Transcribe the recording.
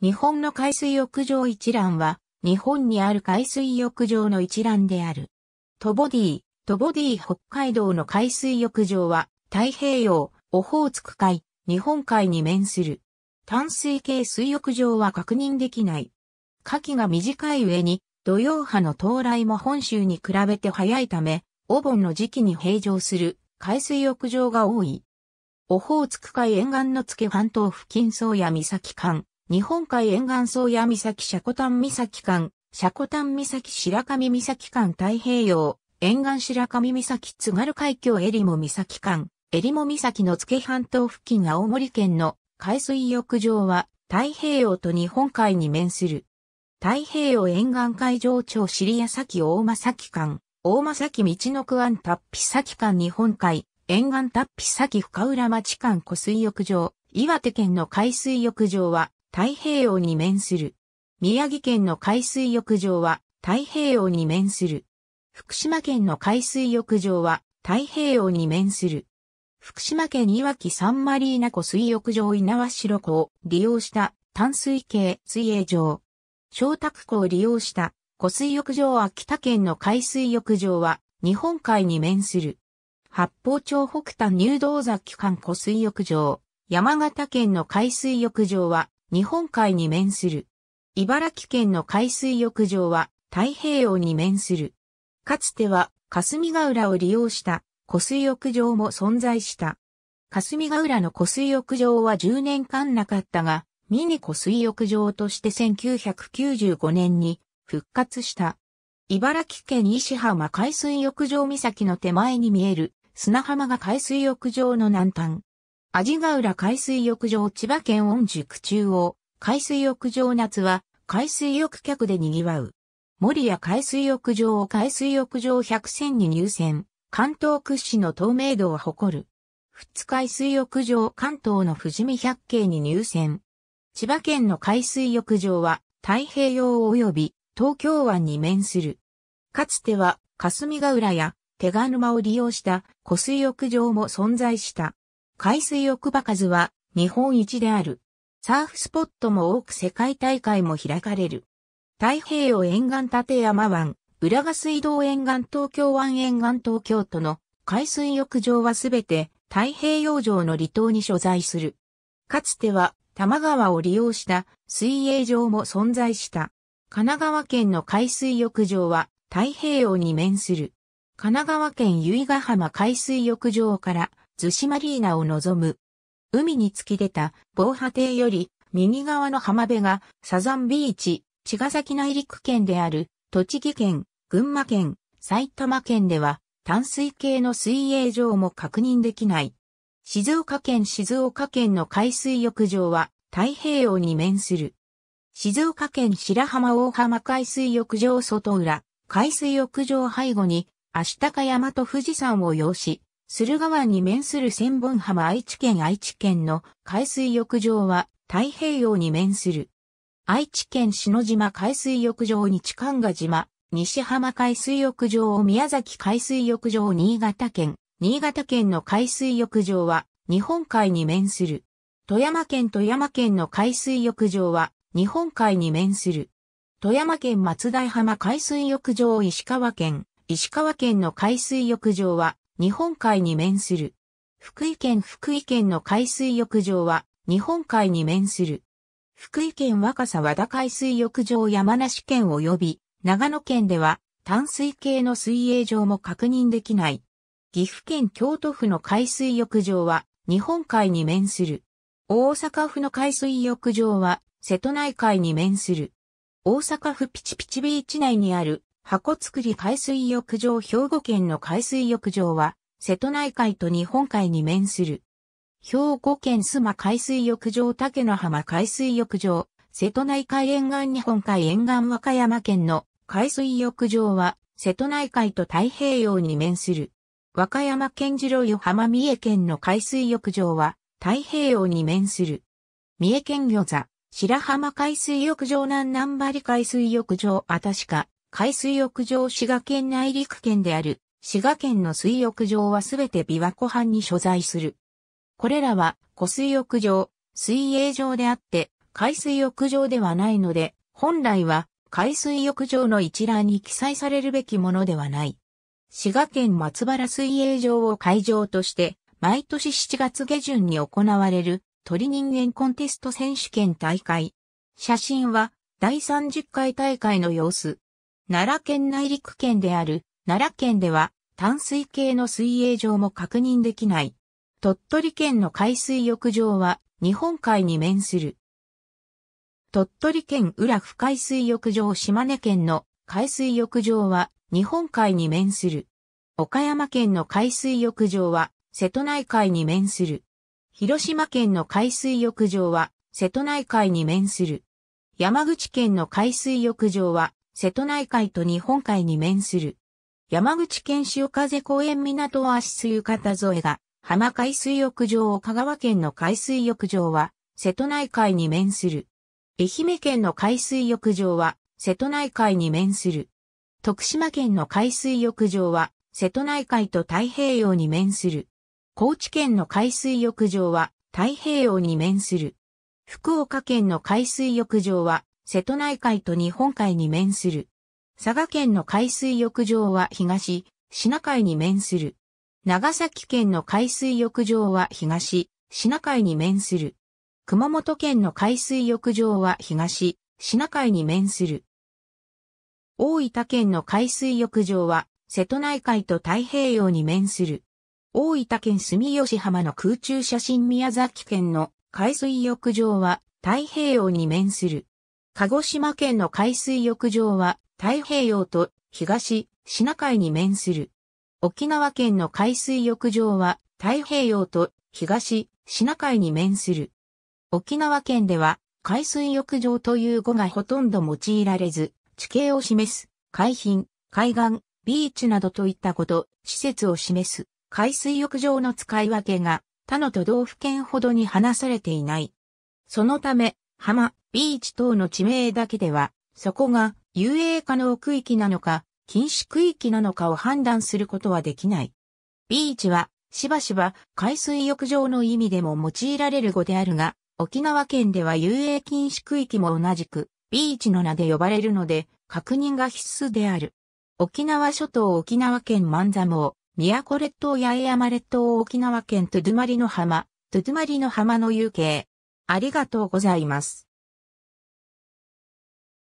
日本の海水浴場一覧は、日本にある海水浴場の一覧である。トボディ、トボディ北海道の海水浴場は、太平洋、オホーツク海、日本海に面する。淡水系水浴場は確認できない。夏季が短い上に、土曜波の到来も本州に比べて早いため、お盆の時期に平常する海水浴場が多い。オホーツク海沿岸の付け半島付近宗谷岬間、日本海沿岸宗谷岬シャコタン岬間、シャコタン岬白神岬間太平洋、沿岸白神岬津軽海峡エリモ岬間、エリモ岬の付半島付近が青森県の海水浴場は太平洋と日本海に面する。太平洋沿岸海上町尻屋崎大間崎間、大間崎道の区安達比崎間日本海、沿岸達比崎深浦町間湖水浴場、岩手県の海水浴場は太平洋に面する。宮城県の海水浴場は太平洋に面する。福島県の海水浴場は太平洋に面する。福島県いわきサンマリーナ湖水浴場稲苗城湖を利用した淡水系水泳場。小宅湖を利用した湖水浴場秋田県の海水浴場は日本海に面する。八方町北端入道崎間湖水浴場。山形県の海水浴場は日本海に面する。茨城県の海水浴場は太平洋に面する。かつては霞ヶ浦を利用した湖水浴場も存在した。霞ヶ浦の湖水浴場は10年間なかったが、ミニ湖水浴場として1995年に復活した。茨城県石浜海水浴場岬の手前に見える砂浜が海水浴場の南端。ガヶ浦海水浴場千葉県御宿中央、海水浴場夏は、海水浴客で賑わう。森谷海水浴場を海水浴場100選に入選、関東屈指の透明度を誇る。富津海水浴場関東の富士見百景に入選。千葉県の海水浴場は、太平洋及び東京湾に面する。かつては、霞ヶ浦や手賀沼を利用した湖水浴場も存在した。海水浴場数は日本一である。サーフスポットも多く世界大会も開かれる。太平洋沿岸立山湾、浦賀水道沿岸東京湾沿岸東京都の海水浴場はすべて太平洋上の離島に所在する。かつては多摩川を利用した水泳場も存在した。神奈川県の海水浴場は太平洋に面する。神奈川県由比ヶ浜海水浴場から逗子マリーナを望む。海に突き出た防波堤より右側の浜辺がサザンビーチ、茅ヶ崎内陸県である栃木県、群馬県、埼玉県では淡水系の水泳場も確認できない。静岡県静岡県の海水浴場は太平洋に面する。静岡県白浜大浜海水浴場外裏、海水浴場背後に、足高山と富士山を要し、駿河湾に面する千本浜愛知県愛知県の海水浴場は太平洋に面する。愛知県篠島海水浴場に近賀島、西浜海水浴場を宮崎海水浴場新潟県、新潟県の海水浴場は日本海に面する。富山県富山県の海水浴場は日本海に面する。富山県松代浜海水浴場石川県、石川県の海水浴場は日本海に面する。福井県福井県の海水浴場は日本海に面する。福井県若狭和田海水浴場山梨県及び長野県では淡水系の水泳場も確認できない。岐阜県京都府の海水浴場は日本海に面する。大阪府の海水浴場は瀬戸内海に面する。大阪府ピチピチビーチ内にある箱作り海水浴場兵庫県の海水浴場は、瀬戸内海と日本海に面する。兵庫県須磨海水浴場竹野浜海水浴場、瀬戸内海沿岸日本海沿岸和歌山県の海水浴場は、瀬戸内海と太平洋に面する。和歌山県郎湯浜三重県の海水浴場は、太平洋に面する。三重県魚座、白浜海水浴場南南張海水浴場、あたしか、海水浴場滋賀県内陸県である滋賀県の水浴場はすべて琵琶湖畔に所在する。これらは湖水浴場、水泳場であって海水浴場ではないので、本来は海水浴場の一覧に記載されるべきものではない。滋賀県松原水泳場を会場として、毎年7月下旬に行われる鳥人間コンテスト選手権大会。写真は第30回大会の様子。奈良県内陸県である奈良県では淡水系の水泳場も確認できない。鳥取県の海水浴場は日本海に面する。鳥取県浦府海水浴場島根県の海水浴場は日本海に面する。岡山県の海水浴場は瀬戸内海に面する。広島県の海水浴場は瀬戸内海に面する。山口県の海水浴場は瀬戸内海と日本海に面する。山口県潮風公園港オシス浴衣添えが、浜海水浴場香川県の海水浴場は、瀬戸内海に面する。愛媛県の海水浴場は、瀬戸内海に面する。徳島県の海水浴場は、瀬戸内海と太平洋に面する。高知県の海水浴場は、太平洋に面する。福岡県の海水浴場は、瀬戸内海と日本海に面する。佐賀県の海水浴場は東、シナ海に面する。長崎県の海水浴場は東、シナ海に面する。熊本県の海水浴場は東、シナ海に面する。大分県の海水浴場は瀬戸内海と太平洋に面する。大分県住吉浜の空中写真宮崎県の海水浴場は太平洋に面する。鹿児島県の海水浴場は太平洋と東、シナ海に面する。沖縄県の海水浴場は太平洋と東、シナ海に面する。沖縄県では海水浴場という語がほとんど用いられず、地形を示す、海浜、海岸、ビーチなどといったこと、施設を示す、海水浴場の使い分けが他の都道府県ほどに話されていない。そのため、浜、ビーチ等の地名だけでは、そこが遊泳可能区域なのか、禁止区域なのかを判断することはできない。ビーチは、しばしば海水浴場の意味でも用いられる語であるが、沖縄県では遊泳禁止区域も同じく、ビーチの名で呼ばれるので、確認が必須である。沖縄諸島沖縄県万座網、宮古列島八重山列島沖縄県トゥドゥマリの浜、トゥドゥマリの浜の遊形、ありがとうございます。